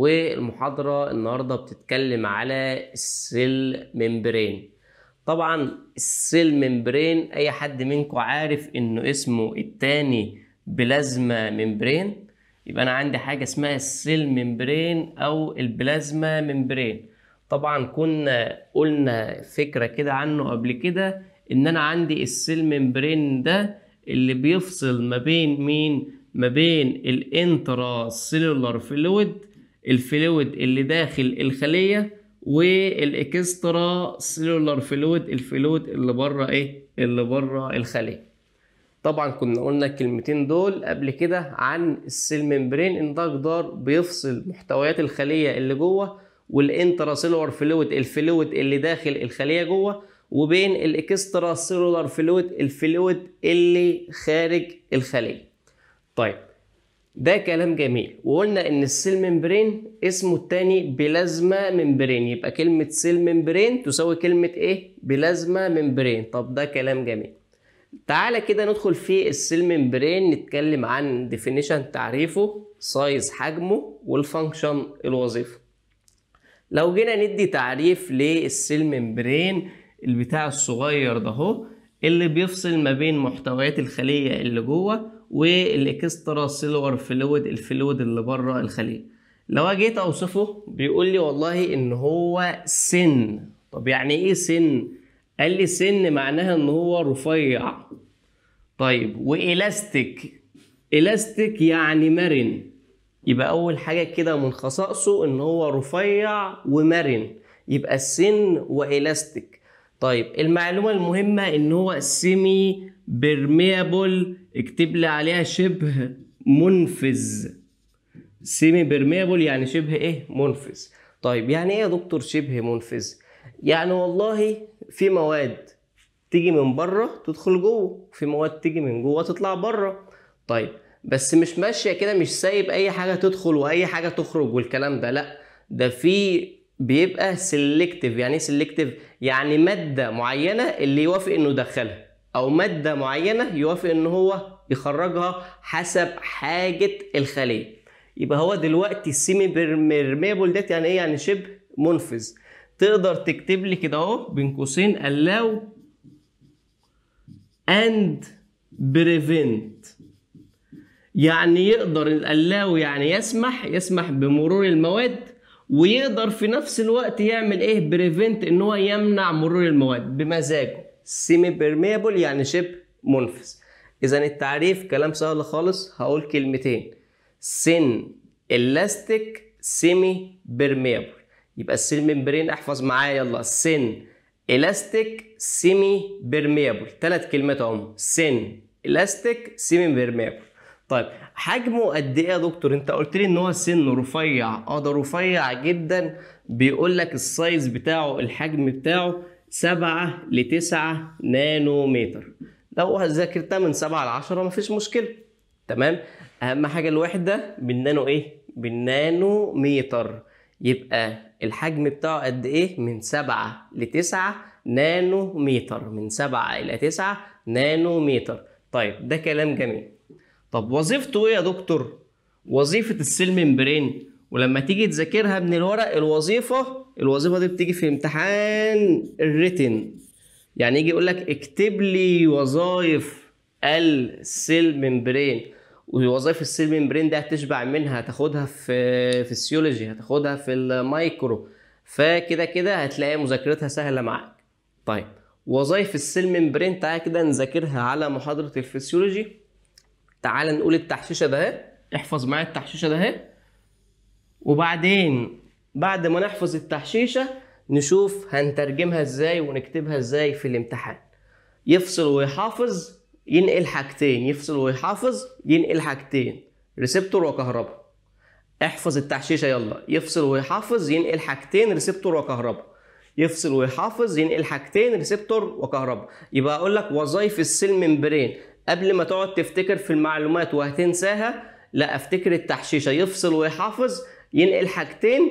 والمحاضرة النهاردة بتتكلم على السيل ممبرين طبعا السيل ممبرين اي حد منكم عارف انه اسمه التاني بلازما ممبرين يبقى انا عندي حاجة اسمها السيل ممبرين او البلازما ممبرين طبعا كنا قلنا فكرة كده عنه قبل كده ان انا عندي السيل ممبرين ده اللي بيفصل ما بين مين ما بين الانترا سيلولار فلويد الفلويد اللي داخل الخليه والاكسترا سيلولار فلويد الفلويد اللي بره ايه اللي بره الخليه طبعا كنا قلنا الكلمتين دول قبل كده عن السيل ممبرين ان ده جدار بيفصل محتويات الخليه اللي جوه والانترا سيلولار فلويد الفلويد اللي داخل الخليه جوه وبين الاكسترا سيلولار فلويد الفلويد اللي خارج الخليه طيب ده كلام جميل وقلنا ان السيل ممبرين اسمه التاني بلازما ممبرين يبقى كلمة سيل ممبرين تساوي كلمة ايه؟ بلازما ممبرين طب ده كلام جميل تعالى كده ندخل في السيل ممبرين نتكلم عن ديفينيشن تعريفه سايز حجمه والفانكشن الوظيفة لو جينا ندي تعريف للسيل ممبرين البتاع الصغير ده اللي بيفصل ما بين محتويات الخلية اللي جوه والاكسترا سيلور فلويد الفلويد اللي بره الخليه لو جيت اوصفه بيقول لي والله ان هو سن طب يعني ايه سن قال لي سن معناها ان هو رفيع طيب والاستيك الاستيك يعني مرن يبقى اول حاجه كده من خصائصه ان هو رفيع ومرن يبقى السن والاستيك طيب المعلومه المهمه ان هو سيمي بيرميبل اكتب لي عليها شبه منفذ سيمي بيرميبل يعني شبه ايه منفذ طيب يعني ايه يا دكتور شبه منفذ يعني والله في مواد تيجي من بره تدخل جوه في مواد تيجي من جوه تطلع بره طيب بس مش ماشيه كده مش سايب اي حاجه تدخل واي حاجه تخرج والكلام ده لا ده في بيبقى سيلكتيف يعني ايه سيلكتيف يعني ماده معينه اللي يوافق انه يدخلها او ماده معينه يوافق ان هو يخرجها حسب حاجه الخليه يبقى هو دلوقتي السيمي بيرميبل ديت يعني ايه يعني شبه منفذ تقدر تكتب لي كده اهو بين قوسين allow and prevent يعني يقدر allow يعني يسمح يسمح بمرور المواد ويقدر في نفس الوقت يعمل ايه بريفنت ان هو يمنع مرور المواد بمزاجه سيمي بيرميبل يعني شبه منفذ اذا التعريف كلام سهل خالص هقول كلمتين سن الاستيك سيمي بيرميبل يبقى السين ممبرين احفظ معايا يلا سن الاستيك سيمي بيرميبل ثلاث كلمات اهم سن الاستيك سيمي بيرميبل طيب حجمه قد ايه يا دكتور انت قلت لي ان هو سنه رفيع اه ده رفيع جدا بيقول لك السايز بتاعه الحجم بتاعه 7 ل 9 نانو متر لو ذاكرتها من 7 ل 10 مفيش مشكله تمام اهم حاجه الوحده بالنانو ايه بالنانو متر يبقى الحجم بتاعه قد ايه من 7 ل 9 نانو متر من 7 الى 9 نانو متر طيب ده كلام جميل طب وظيفته ايه يا دكتور وظيفه السيل ممبرين ولما تيجي تذاكرها من الورق الوظيفه الوظيفه دي بتيجي في امتحان الريتن يعني يجي يقول لك اكتب لي وظائف السيل ممبرين ووظائف السيل ممبرين دي هتشبع منها هتاخدها في فيسيولوجي هتاخدها في المايكرو فكده كده هتلاقي مذاكرتها سهله معاك طيب وظائف السيل ممبرين تعالى كده نذاكرها على محاضره الفسيولوجي تعال نقول التحشيشه ده اهي احفظ معايا التحشيشه ده اهي وبعدين بعد ما نحفظ التحشيشه نشوف هنترجمها ازاي ونكتبها ازاي في الامتحان يفصل ويحافظ ينقل حاجتين يفصل ويحافظ ينقل حاجتين ريسبتور وكهرباء احفظ التحشيشه يلا يفصل ويحافظ ينقل حاجتين ريسبتور وكهرباء يفصل ويحافظ ينقل حاجتين ريسبتور وكهرباء يبقى اقول لك وظايف السيل ممبرين قبل ما تقعد تفتكر في المعلومات وهتنساها لا افتكر التحشيشه يفصل ويحافظ ينقل حاجتين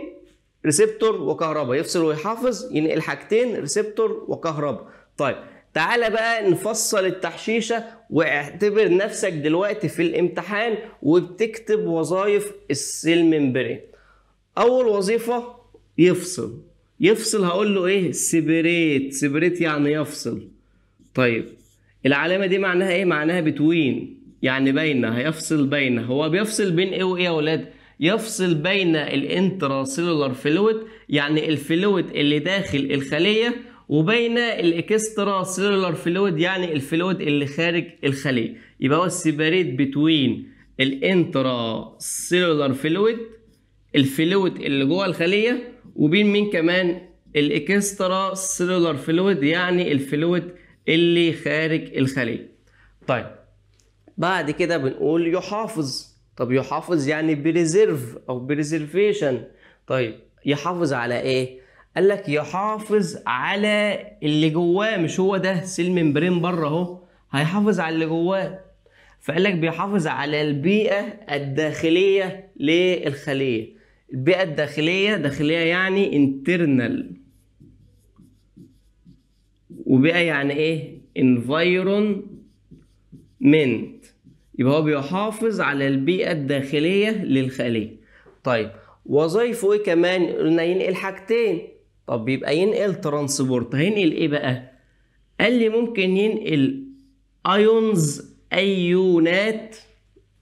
ريسبتور وكهرباء يفصل ويحافظ ينقل حاجتين ريسبتور وكهرباء طيب تعالى بقى نفصل التحشيشة واعتبر نفسك دلوقتي في الامتحان وبتكتب وظائف السيل ممبرين أول وظيفة يفصل يفصل هقول له إيه سيبريت سيبريت يعني يفصل طيب العلامه دي معناها ايه معناها بتوين يعني بينه هيفصل بينه هو بيفصل بين ايه وايه يا ولاد يفصل بين الانتراسيلولار فلويد يعني الفلويد اللي داخل الخليه وبين الاكسترا سيلولار فلويد يعني الفلويد اللي خارج الخليه يبقى هو السيباريت بتوين الانترا سيلولار فلويد الفلويد اللي جوه الخليه وبين مين كمان الاكسترا سيلولار فلويد يعني الفلويد اللي خارج الخلية طيب بعد كده بنقول يحافظ طب يحافظ يعني بريزيرف او بريزرفيشن طيب يحافظ على ايه قال لك يحافظ على اللي جواه مش هو ده سيل ممبرين بره اهو هيحافظ على اللي جواه فقال لك بيحافظ على البيئه الداخليه للخليه البيئه الداخليه داخليه يعني internal وبقى يعني ايه environment يبقى هو بيحافظ على البيئة الداخلية للخلية طيب وظايفه ايه كمان قلنا ينقل حاجتين طب يبقى ينقل ترانسبورت هينقل ايه بقى قال لي ممكن ينقل ايونز ايونات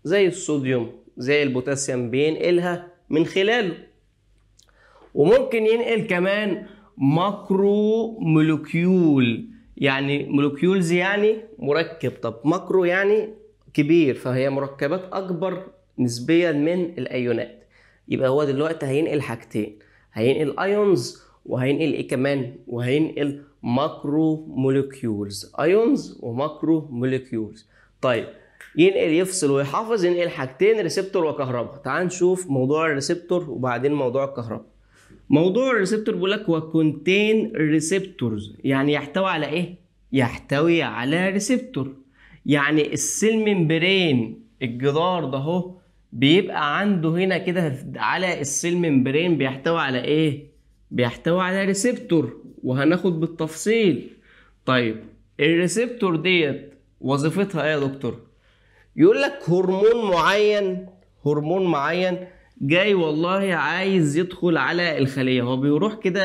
زي الصوديوم زي البوتاسيوم بينقلها من خلاله وممكن ينقل كمان ماكرو مولوكيول يعني مولوكيولز يعني مركب طب ماكرو يعني كبير فهي مركبات اكبر نسبيا من الايونات يبقى هو دلوقتي هينقل حاجتين هينقل ايونز وهينقل ايه كمان وهينقل ماكرو مولوكيولز ايونز وماكرو مولوكيولز طيب ينقل يفصل ويحافظ ينقل حاجتين ريسبتور وكهرباء تعال نشوف موضوع الريسبتور وبعدين موضوع الكهرباء موضوع الريسبتور بيقول لك وكونتين ريسبتورز يعني يحتوي على ايه؟ يحتوي على ريسبتور يعني السيل ممبرين الجدار ده اهو بيبقى عنده هنا كده على السيل ممبرين بيحتوي على ايه؟ بيحتوي على ريسبتور وهناخد بالتفصيل طيب الريسبتور ديت وظيفتها ايه يا دكتور؟ يقول لك هرمون معين هرمون معين جاي والله عايز يدخل على الخليه هو بيروح كده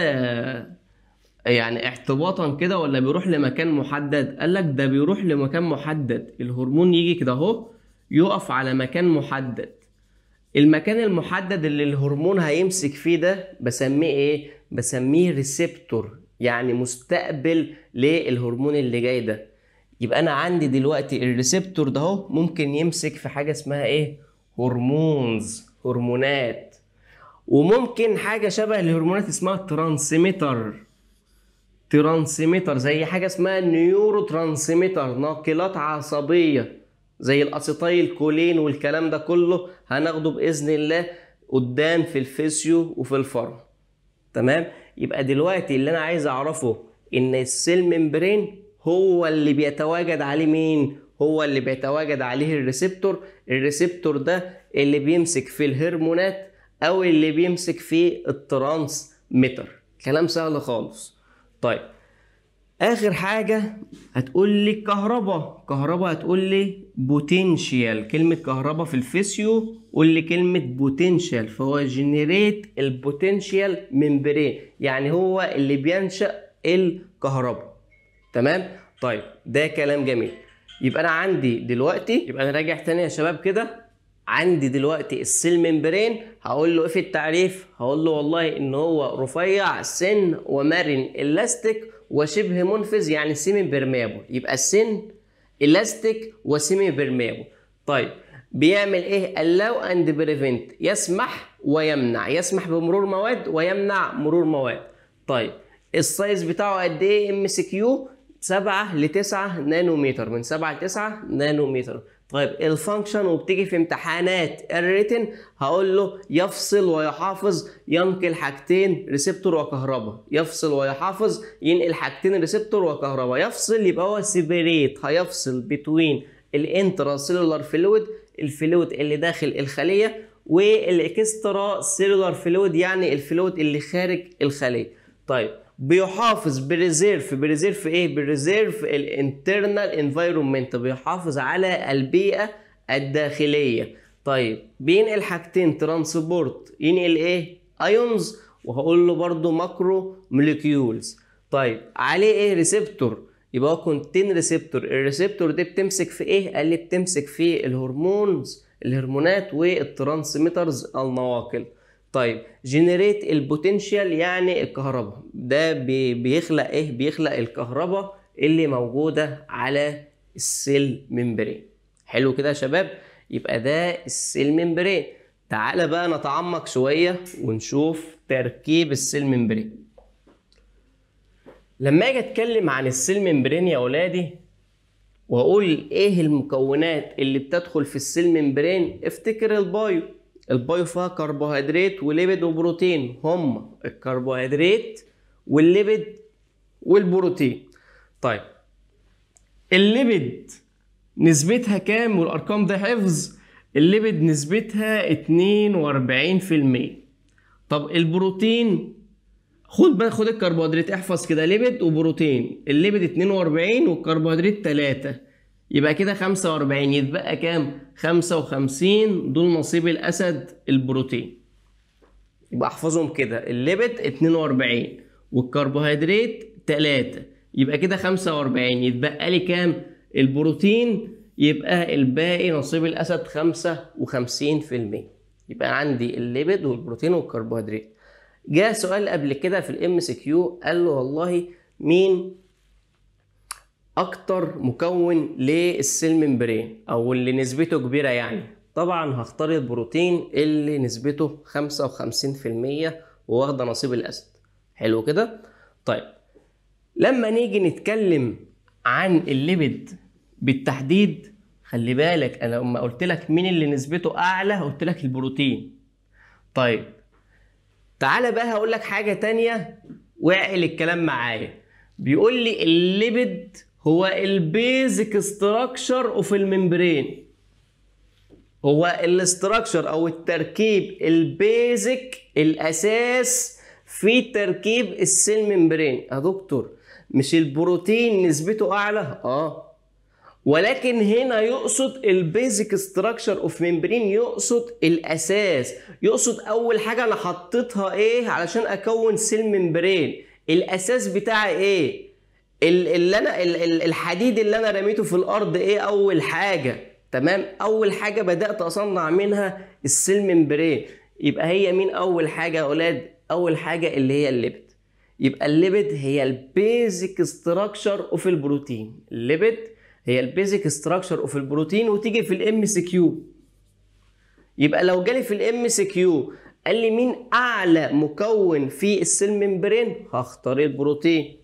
يعني احتباطا كده ولا بيروح لمكان محدد قال لك ده بيروح لمكان محدد الهرمون يجي كده اهو يقف على مكان محدد المكان المحدد اللي الهرمون هيمسك فيه ده بسميه ايه بسميه ريسبتور يعني مستقبل للهرمون اللي جاي ده يبقى انا عندي دلوقتي الريسبتور ده اهو ممكن يمسك في حاجه اسمها ايه هرمونز هرمونات وممكن حاجه شبه الهرمونات اسمها ترانسميتر ترانسميتر زي حاجه اسمها نيورو ترانسميتر ناقلات عصبيه زي الاسيتايل كولين والكلام ده كله هناخده باذن الله قدام في الفيسيو وفي الفرن تمام يبقى دلوقتي اللي انا عايز اعرفه ان السيل ممبرين هو اللي بيتواجد عليه مين هو اللي بيتواجد عليه الريسبتور الريسبتور ده اللي بيمسك في الهرمونات او اللي بيمسك في الترانس متر كلام سهل خالص طيب اخر حاجه هتقول لي كهرباء كهرباء هتقول لي بوتنشال كلمه كهرباء في الفيسيو قول لي كلمه بوتنشال فهو جنريت البوتنشال ميمبرين يعني هو اللي بينشا الكهرباء تمام طيب ده كلام جميل يبقى انا عندي دلوقتي يبقى انا راجع تاني يا شباب كده عندي دلوقتي السيل ممبرين هقول له ايه في التعريف هقول له والله ان هو رفيع سن ومرن الاستيك وشبه منفذ يعني سيمي بيرميابل يبقى السن الاستيك وسيمي بيرميابل طيب بيعمل ايه اللو اند بريفنت يسمح ويمنع يسمح بمرور مواد ويمنع مرور مواد طيب السايز بتاعه قد ايه ام سي كيو 7 ل 9 نانومتر من 7 ل 9 نانومتر طيب الفانكشن وبتيجي في امتحانات الريتن هقول له يفصل ويحافظ ينقل حاجتين ريسبتور وكهرباء يفصل ويحافظ ينقل حاجتين ريسبتور وكهرباء يفصل يبقى هو سيبريت هيفصل بتوين الانترا سيلولار فلويد الفلويد اللي داخل الخليه والاكسترا سيلولار فلويد يعني الفلويد اللي خارج الخليه طيب بيحافظ بريزيرف بريزيرف ايه بريزيرف الانترنال انفايرومنت بيحافظ على البيئه الداخليه طيب بينقل حاجتين ترانسبورت ينقل ايه ايونز وهقول له برده ماكرو موليكيولز طيب عليه ايه ريسبتور يبقى هو كونتين ريسبتور الريسبتور دي بتمسك في ايه قال لي بتمسك في الهرمونز الهرمونات والترانسميترز النواقل طيب جنريت البوتنشال يعني الكهرباء ده بيخلق ايه بيخلق الكهرباء اللي موجوده على السيل ممبرين حلو كده يا شباب يبقى ده السيل ممبرين تعال بقى نتعمق شويه ونشوف تركيب السيل ممبرين لما اجي اتكلم عن السيل ممبرين يا اولادي واقول ايه المكونات اللي بتدخل في السيل ممبرين افتكر البايو البايو فيها كربوهيدرات وليبيد وبروتين هم الكربوهيدرات والليبيد والبروتين طيب الليبيد نسبتها كام والارقام ده حفظ الليبيد نسبتها 42% طب البروتين خد بقى خد الكربوهيدرات احفظ كده ليبيد وبروتين الليبيد 42 والكربوهيدرات 3 يبقى كده 45 يتبقى كام 55 دول نصيب الاسد البروتين يبقى احفظهم كده الليبت 42 والكربوهيدرات 3 يبقى كده 45 يتبقى لي كام البروتين يبقى الباقي نصيب الاسد 55% يبقى عندي الليبت والبروتين والكربوهيدرات جاء سؤال قبل كده في الام سي كيو قال له والله مين اكتر مكون للسيل ممبرين او اللي نسبته كبيره يعني طبعا هختار البروتين اللي نسبته 55% وواخده نصيب الاسد حلو كده طيب لما نيجي نتكلم عن الليبيد بالتحديد خلي بالك انا لما قلت لك مين اللي نسبته اعلى قلت لك البروتين طيب تعالى بقى هقول لك حاجه تانية واعقل الكلام معايا بيقول لي الليبيد هو البيزك ستراكشر اوف الممبرين هو الاستراكشر او التركيب البيزك الاساس في تركيب السيل ممبرين يا دكتور مش البروتين نسبته اعلى اه ولكن هنا يقصد البيزك ستراكشر اوف ممبرين يقصد الاساس يقصد اول حاجه انا حطيتها ايه علشان اكون سيل ممبرين الاساس بتاعي ايه اللي انا الحديد اللي انا رميته في الارض ايه اول حاجه تمام اول حاجه بدات اصنع منها السلم امبريه يبقى هي مين اول حاجه يا اولاد اول حاجه اللي هي الليبت يبقى الليبت هي البيزك ستراكشر اوف البروتين الليبت هي البيزك ستراكشر اوف البروتين وتيجي في الام سي كيو يبقى لو جالي في الام سي كيو قال لي مين اعلى مكون في السيل ممبرين هختار البروتين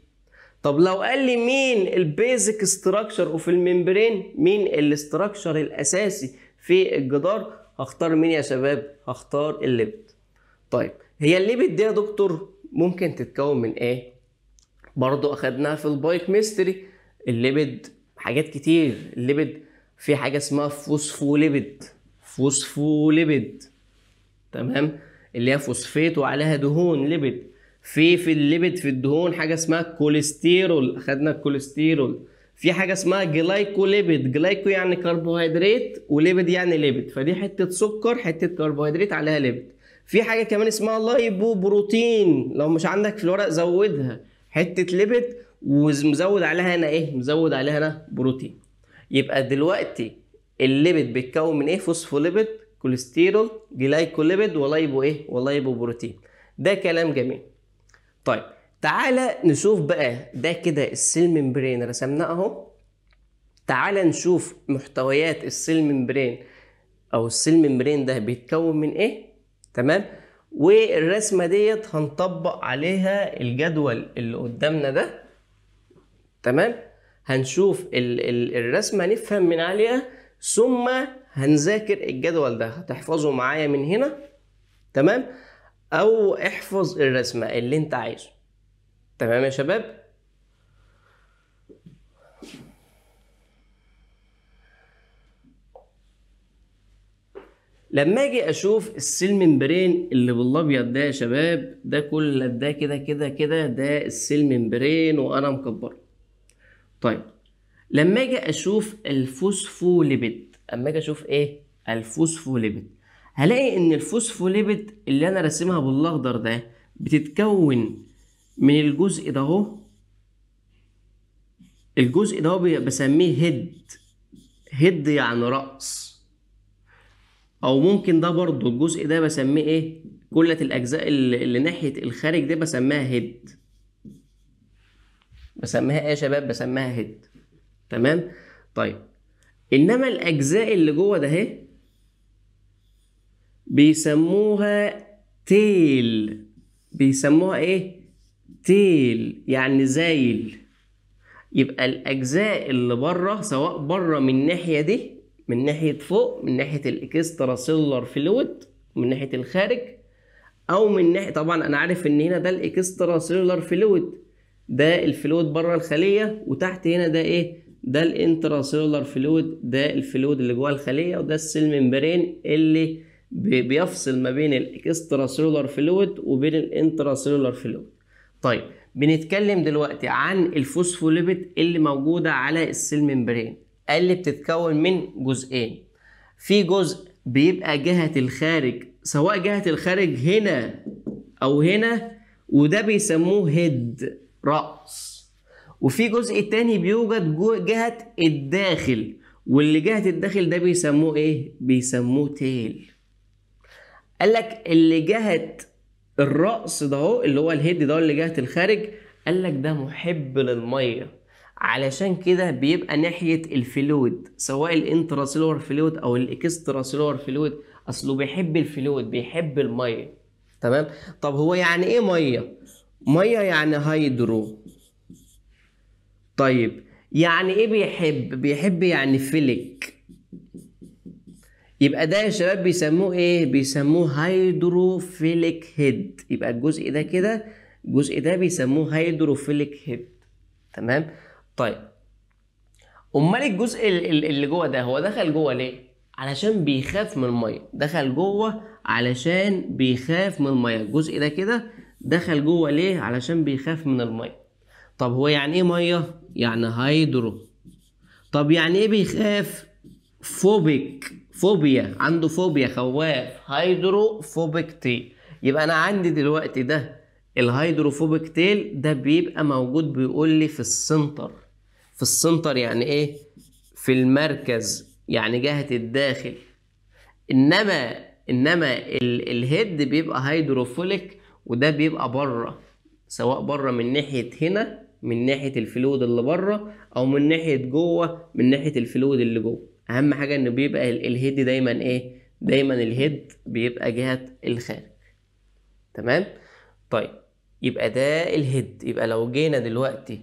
طب لو قال لي مين البيزك ستراكشر اوف الممبرين مين الاستراكشر الاساسي في الجدار هختار مين يا شباب هختار الليبت طيب هي الليبت دي يا دكتور ممكن تتكون من ايه برضو اخدناها في البايك ميستري الليبت حاجات كتير الليبت في حاجه اسمها فوسفوليبت فوسفوليبت تمام اللي هي فوسفيت وعليها دهون ليبت في في الليبيد في الدهون حاجه اسمها كوليسترول خدنا الكوليسترول في حاجه اسمها جلايكوليبيد جلايكو يعني كربوهيدرات وليبيد يعني ليبيد فدي حته سكر حته كربوهيدرات عليها ليبيد في حاجه كمان اسمها لايبو بروتين لو مش عندك في الورق زودها حته ليبيد ومزود عليها هنا ايه مزود عليها هنا بروتين يبقى دلوقتي الليبيد بيتكون من ايه فوسفوليبيد كوليسترول جلايكوليبيد ولايبو ايه ولايبو بروتين ده كلام جميل طيب تعالى نشوف بقى ده كده السيل ممبرين رسمناه اهو تعالى نشوف محتويات السيل ممبرين او السيل ممبرين ده بيتكون من ايه تمام والرسمه ديت هنطبق عليها الجدول اللي قدامنا ده تمام هنشوف ال ال الرسمه نفهم من عليها ثم هنذاكر الجدول ده هتحفظه معايا من هنا تمام او احفظ الرسمه اللي انت عايزه تمام يا شباب لما اجي اشوف السيل ممبرين اللي بالابيض ده يا شباب ده كل ده كده كده كده ده السيل ممبرين وانا مكبره طيب لما اجي اشوف الفوسفوليبيد اما اجي اشوف ايه الفوسفوليبيد هلاقي ان الفوسفوليبيد اللي انا راسمها بالاخضر ده بتتكون من الجزء ده اهو الجزء ده بسميه هيد هيد يعني راس او ممكن ده برضو الجزء ده بسميه ايه كلة الاجزاء اللي ناحية الخارج دي بسميها هيد بسميها ايه يا شباب بسميها هيد تمام طيب انما الاجزاء اللي جوه ده اهي بيسموها تيل بيسموها ايه تيل يعني زايل يبقى الاجزاء اللي بره سواء بره من الناحيه دي من ناحيه فوق من ناحيه الاكسترا سيلر فلويد من ناحيه الخارج او من ناحيه طبعا انا عارف ان هنا ده الاكسترا سيلر فلويد ده الفلويد بره الخليه وتحت هنا ده ايه ده الانترا سيلر فلويد ده الفلويد اللي جوه الخليه وده السيل ممبرين اللي بيفصل ما بين الاكسترا سيلولار فلويد وبين الانترا سيلولار فلويد طيب بنتكلم دلوقتي عن الفوسفوليبيد اللي موجوده على السيل ممبرين اللي بتتكون من جزئين في جزء بيبقى جهه الخارج سواء جهه الخارج هنا او هنا وده بيسموه هيد راس وفي جزء تاني بيوجد جهه الداخل واللي جهه الداخل ده بيسموه ايه بيسموه تيل قال لك اللي جهه الراس ده هو اللي هو الهيد ده اللي جهه الخارج قال لك ده محب للميه علشان كده بيبقى ناحيه الفلويد سواء الانتراسيلور فلويد او الاكستراسيلور فلويد اصله بيحب الفلويد بيحب الميه تمام طب هو يعني ايه ميه ميه يعني هيدرو طيب يعني ايه بيحب بيحب يعني فلك يبقى ده يا شباب بيسموه ايه بيسموه هيدروفيليك هيد يبقى الجزء ده كده الجزء ده بيسموه هيدروفيليك هيد تمام طيب امال الجزء اللي جوه ده هو دخل جوه ليه علشان بيخاف من الميه دخل جوه علشان بيخاف من الميه الجزء ده كده دخل جوه ليه علشان بيخاف من الميه طب هو يعني ايه ميه يعني هيدرو طب يعني ايه بيخاف فوبيك فوبيا عنده فوبيا خواف هيدروفوبيك تيل يبقى انا عندي دلوقتي ده الهيدروفوبيك تيل ده بيبقى موجود بيقول لي في السنتر في السنتر يعني ايه في المركز يعني جهه الداخل انما انما الهيد بيبقى هيدروفوليك وده بيبقى بره سواء بره من ناحيه هنا من ناحيه الفلود اللي بره او من ناحيه جوه من ناحيه الفلود اللي جوه اهم حاجه انه بيبقى الهيد دايما ايه دايما الهيد بيبقى جهه الخارج تمام طيب يبقى ده الهيد يبقى لو جينا دلوقتي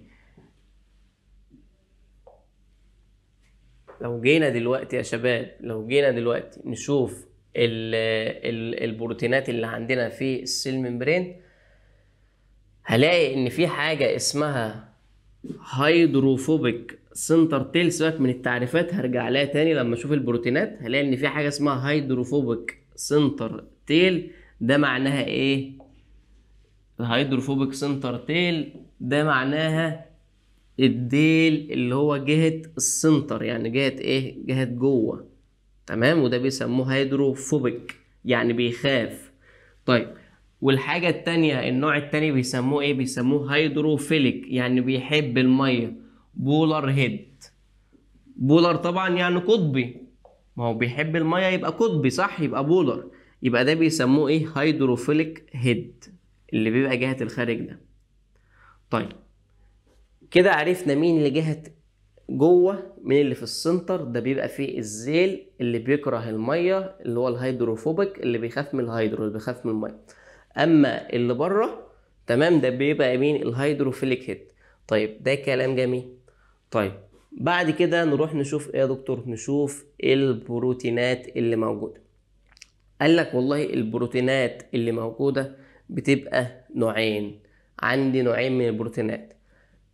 لو جينا دلوقتي يا شباب لو جينا دلوقتي نشوف الـ الـ البروتينات اللي عندنا في السيل ممبرين هلاقي ان في حاجه اسمها هيدروفوبيك سنتر تيل سيبك من التعريفات هرجع لها تاني لما اشوف البروتينات هلاقي ان في حاجه اسمها هيدروفوبيك سنتر تيل ده معناها ايه الهيدروفوبيك سنتر تيل ده معناها الديل اللي هو جهه السنتر يعني جهه ايه جهه جوه تمام وده بيسموه هيدروفوبيك يعني بيخاف طيب والحاجه التانية النوع التاني بيسموه ايه بيسموه هيدروفيليك يعني بيحب الميه بولر هيد بولر طبعا يعني قطبي ما هو بيحب الميه يبقى قطبي صح يبقى بولر يبقى ده بيسموه ايه هيدروفيليك هيد اللي بيبقى جهه الخارج ده طيب كده عرفنا مين اللي جهه جوه من اللي في السنتر ده بيبقى فيه الزيل اللي بيكره الميه اللي هو الهيدروفوبيك اللي بيخاف من الهيدرو اللي بيخاف من الميه اما اللي بره تمام ده بيبقى مين الهيدروفيليك هيد طيب ده كلام جميل طيب بعد كده نروح نشوف ايه يا دكتور نشوف البروتينات اللي موجودة قال لك والله البروتينات اللي موجودة بتبقى نوعين عندي نوعين من البروتينات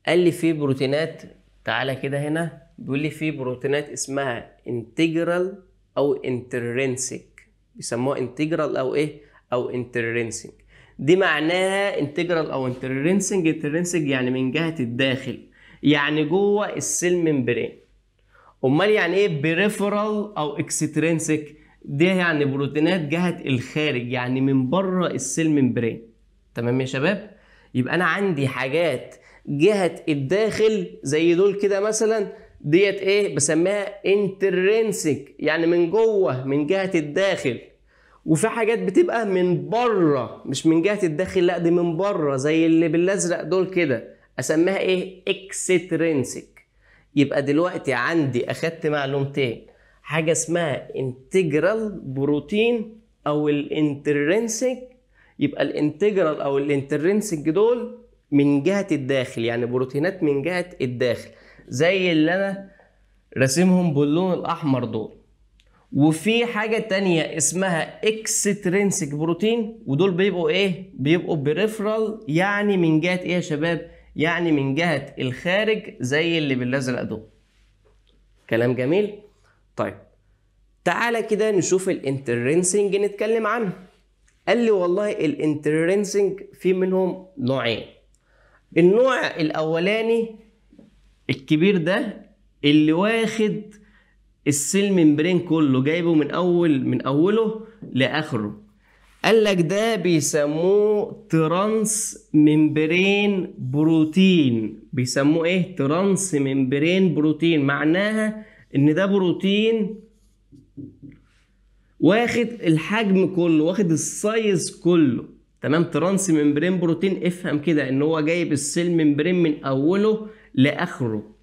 قال لي في بروتينات تعالى كده هنا بيقول لي في بروتينات اسمها انتجرال او انترنسك بيسموها انتجرال او ايه او انترنسك دي معناها انتجرال او انترنسك انترنسنج يعني من جهه الداخل يعني جوه السيل ممبرين امال يعني ايه بريفرال او اكسترنسك دي يعني بروتينات جهه الخارج يعني من بره السيل ممبرين تمام يا شباب يبقى انا عندي حاجات جهه الداخل زي دول كده مثلا ديت ايه بسميها انترنسك يعني من جوه من جهه الداخل وفي حاجات بتبقى من بره مش من جهه الداخل لا دي من بره زي اللي بالازرق دول كده اسميها ايه اكسترينسك يبقى دلوقتي عندي اخدت معلومتين حاجه اسمها انتجرال بروتين او الانترنسك يبقى الانتجرال او الانترنسك دول من جهه الداخل يعني بروتينات من جهه الداخل زي اللي انا راسمهم باللون الاحمر دول وفي حاجة تانية اسمها اكسترينسك بروتين ودول بيبقوا ايه؟ بيبقوا بريفرال يعني من جهة ايه يا شباب؟ يعني من جهة الخارج زي اللي بالأزرق دول كلام جميل طيب تعالى كده نشوف الانترنسنج نتكلم عنه قال لي والله الانترنسنج في منهم نوعين النوع الاولاني الكبير ده اللي واخد السيل ممبرين كله جايبه من اول من اوله لاخره قال لك ده بيسموه ترانس ممبرين بروتين بيسموه ايه ترانس ممبرين بروتين معناها ان ده بروتين واخد الحجم كله واخد السايز كله تمام ترانس ممبرين بروتين افهم كده ان هو جايب السيل ممبرين من اوله لاخره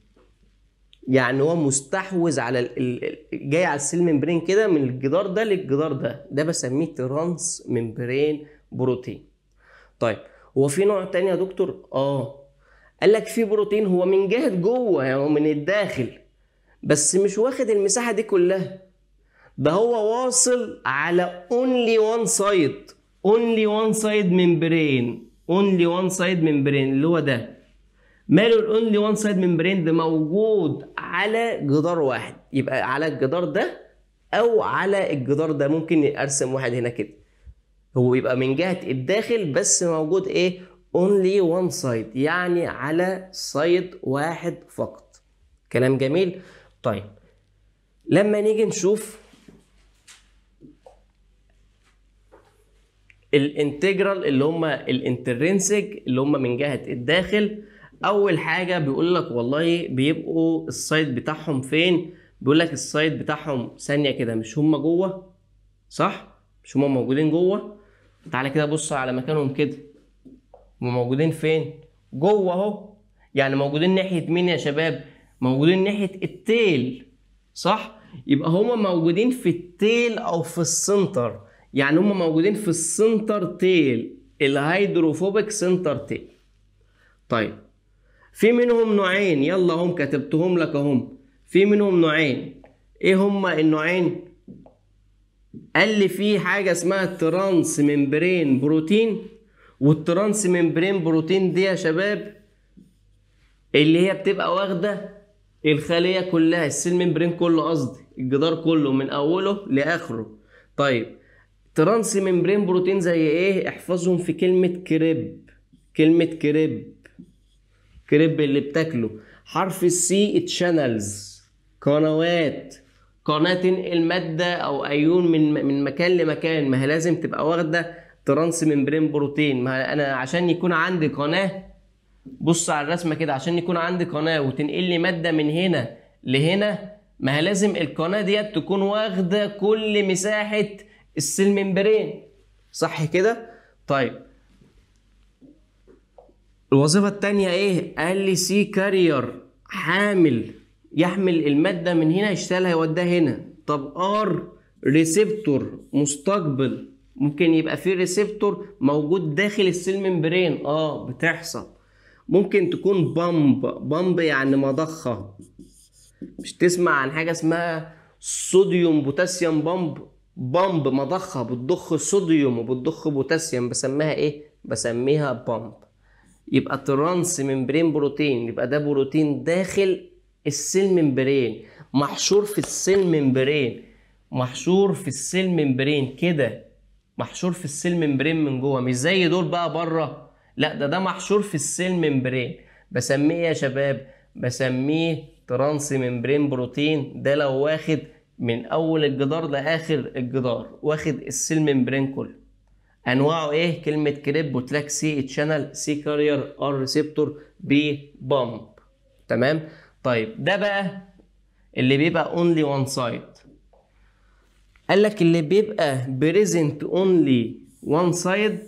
يعني هو مستحوذ على ال... جاي على السيل ممبرين كده من الجدار ده للجدار ده ده بسميه ترانس ممبرين بروتين طيب هو في نوع تاني يا دكتور اه قال لك في بروتين هو من جهه جوه يعني من الداخل بس مش واخد المساحه دي كلها ده هو واصل على اونلي وان سايد اونلي وان سايد ممبرين اونلي وان سايد ممبرين اللي هو ده ماله الاونلي وان سايد ممبرين موجود على جدار واحد يبقى على الجدار ده او على الجدار ده ممكن ارسم واحد هنا كده هو يبقى من جهه الداخل بس موجود ايه اونلي وان سايد يعني على سايد واحد فقط كلام جميل طيب لما نيجي نشوف الانتجرال اللي هما الانترنسج اللي هما من جهه الداخل اول حاجه بيقول لك والله بيبقوا السايت بتاعهم فين بيقول لك السايت بتاعهم ثانيه كده مش هم جوه صح مش هم موجودين جوه تعالى كده بص على مكانهم كده هم موجودين فين جوه اهو يعني موجودين ناحيه مين يا شباب موجودين ناحيه التيل صح يبقى هم موجودين في التيل او في السنتر يعني هم موجودين في السنتر تيل الهيدروفوبيك سنتر تيل طيب في منهم نوعين يلا هم كتبتهم لك هم في منهم نوعين ايه هما النوعين قال لي في حاجه اسمها ترانس ممبرين بروتين والترانس ممبرين بروتين دي يا شباب اللي هي بتبقى واخده الخليه كلها السيل ممبرين كله قصدي الجدار كله من اوله لاخره طيب ترانس ممبرين بروتين زي ايه احفظهم في كلمه كريب كلمه كريب كريب اللي بتاكله حرف السي تشانلز قنوات قناه تنقل ماده او ايون من من مكان لمكان ما هي لازم تبقى واخده ترانس ممبرين بروتين ما انا عشان يكون عندي قناه بص على الرسمه كده عشان يكون عندي قناه وتنقل لي ماده من هنا لهنا ما هي لازم القناه ديت تكون واخده كل مساحه السيل ممبرين صح كده طيب الوظيفة التانية ايه؟ قال لي سي كارير حامل يحمل المادة من هنا يشتغلها يوديها هنا طب ار ريسبتور مستقبل ممكن يبقى في ريسبتور موجود داخل السيل ممبرين اه بتحصل ممكن تكون بامب بامب يعني مضخة مش تسمع عن حاجة اسمها صوديوم بوتاسيوم بامب بامب مضخة بتضخ صوديوم وبتضخ بوتاسيوم بسميها ايه بسميها بامب يبقى ترانس ممبرين بروتين يبقى ده بروتين داخل السيل ممبرين محشور في السيل ممبرين محشور في السيل ممبرين كده محشور في السيل ممبرين من جوه مش زي دول بقى بره لا ده ده محشور في السيل ممبرين بسميه يا شباب بسميه ترانس ممبرين بروتين ده لو واخد من اول الجدار لاخر الجدار واخد السيل ممبرين كله انواعه ايه كلمه كريب وتلاك سي تشانل سي كارير ار ريسبتور بي بامب تمام طيب ده بقى اللي بيبقى اونلي وان سايد قال لك اللي بيبقى بريزنت اونلي وان سايد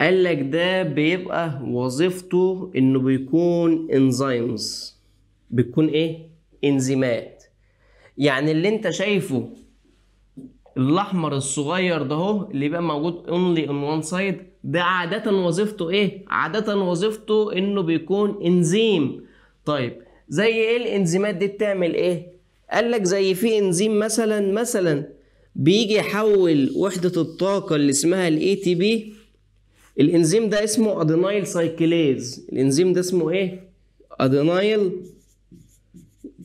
قال لك ده بيبقى وظيفته انه بيكون انزيمز بتكون ايه انزيمات يعني اللي انت شايفه الاحمر الصغير ده اهو اللي بقى موجود اونلي اون وان سايد ده عاده وظيفته ايه عاده وظيفته انه بيكون انزيم طيب زي ايه الانزيمات دي بتعمل ايه قال لك زي في انزيم مثلا مثلا بيجي يحول وحده الطاقه اللي اسمها الاي تي بي الانزيم ده اسمه ادينايل سايكليز الانزيم ده اسمه ايه ادينايل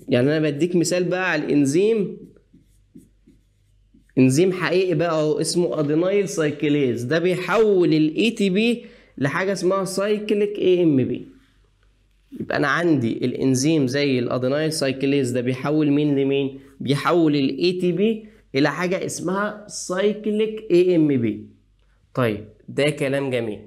يعني انا بديك مثال بقى على الانزيم انزيم حقيقي بقى اهو اسمه ادينايل سايكليز ده بيحول الاي تي بي لحاجه اسمها سايكليك اي ام بي يبقى انا عندي الانزيم زي الادينايل سايكليز ده بيحول مين لمين بيحول الاي تي بي الى حاجه اسمها سايكليك اي ام بي طيب ده كلام جميل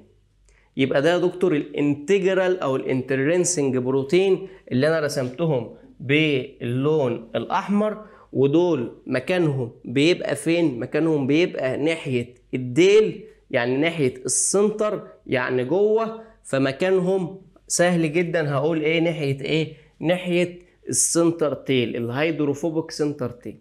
يبقى ده يا دكتور الانتجرال او الانترنسنج بروتين اللي انا رسمتهم باللون الاحمر ودول مكانهم بيبقى فين مكانهم بيبقى ناحيه الديل يعني ناحيه السنتر يعني جوه فمكانهم سهل جدا هقول ايه ناحيه ايه ناحيه السنتر تيل الهيدروفوبيك سنتر تيل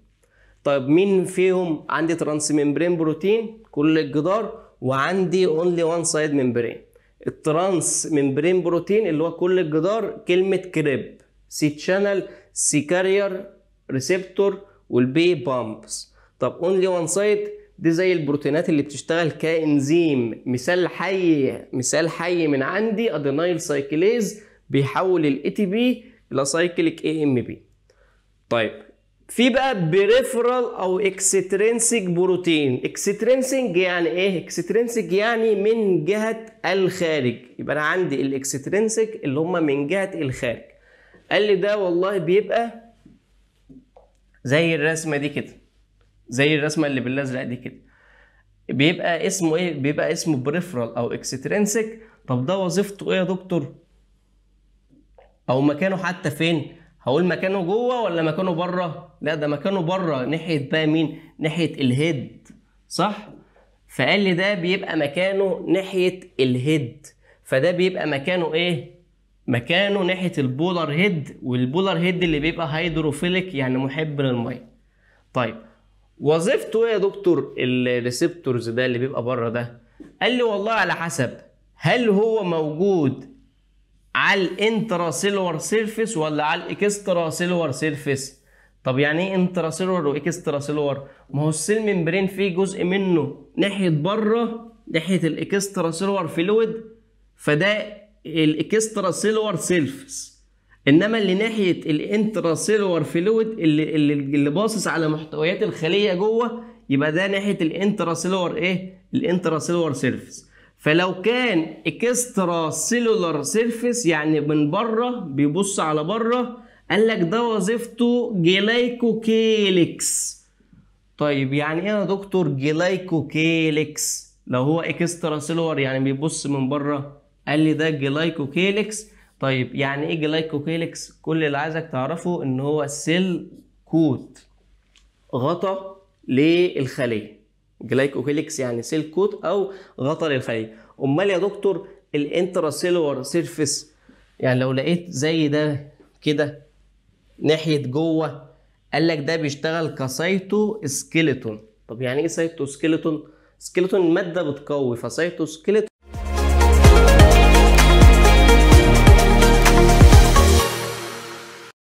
طيب مين فيهم عندي ترانس ممبرين بروتين كل الجدار وعندي اونلي وان سايد ممبرين الترانس ممبرين بروتين اللي هو كل الجدار كلمه كريب سي تشانل سي كارير ريسبتور والبي بامبس طب اونلي وان سايد دي زي البروتينات اللي بتشتغل كانزيم مثال حي مثال حي من عندي ادينايل سايكليز بيحول الاي تي بي الى سايكليك اي ام بي طيب في بقى بريفرال او اكسترينسيك بروتين اكسترينسيك يعني ايه اكسترينسيك يعني من جهه الخارج يبقى انا عندي الاكسترينسيك اللي هم من جهه الخارج قال لي ده والله بيبقى زي الرسمه دي كده زي الرسمه اللي بالازرق دي كده بيبقى اسمه ايه بيبقى اسمه بريفرال او اكسترنسك طب ده وظيفته ايه يا دكتور او مكانه حتى فين هقول مكانه جوه ولا مكانه بره لا ده مكانه بره ناحيه بقى مين ناحيه الهيد صح فقال لي ده بيبقى مكانه ناحيه الهيد فده بيبقى مكانه ايه مكانه ناحيه البولر هيد والبولر هيد اللي بيبقى هيدروفيليك يعني محب للميه طيب وظيفته ايه يا دكتور الريسبتورز ده اللي بيبقى بره ده قال لي والله على حسب هل هو موجود على الانترا سيلور سيرفيس ولا على الاكسترا سيلور سيرفيس طب يعني ايه انترا سيلور واكسترا سيلور ما هو السيل ممبرين فيه جزء منه ناحيه بره ناحيه الاكسترا سيلور فلويد فده الاكسترا سيلور سيلفس انما اللي ناحيه الانترا سيلور فلويد اللي اللي, اللي باصص على محتويات الخليه جوه يبقى ده ناحيه الانترا سيلور ايه الانترا سيلور سيرفيس فلو كان اكسترا سيلولار سيرفيس يعني من بره بيبص على بره قال لك ده وظيفته جلايكوكيلكس طيب يعني ايه يا دكتور جلايكوكيلكس لو هو اكسترا سيلور يعني بيبص من بره قال لي ده جلايكوكيلكس طيب يعني ايه جلايكوكيلكس كل اللي عايزك تعرفه ان هو سيل كوت غطى للخليه جلايكوكيلكس يعني سيل كوت او غطى للخليه امال يا دكتور الانتراسيلولر سيرفيس يعني لو لقيت زي ده كده ناحيه جوه قال لك ده بيشتغل كسايتو سكيلتون طب يعني ايه سايتو سكيلتون سكيلتون ماده بتقوي فسايتو سكيلتون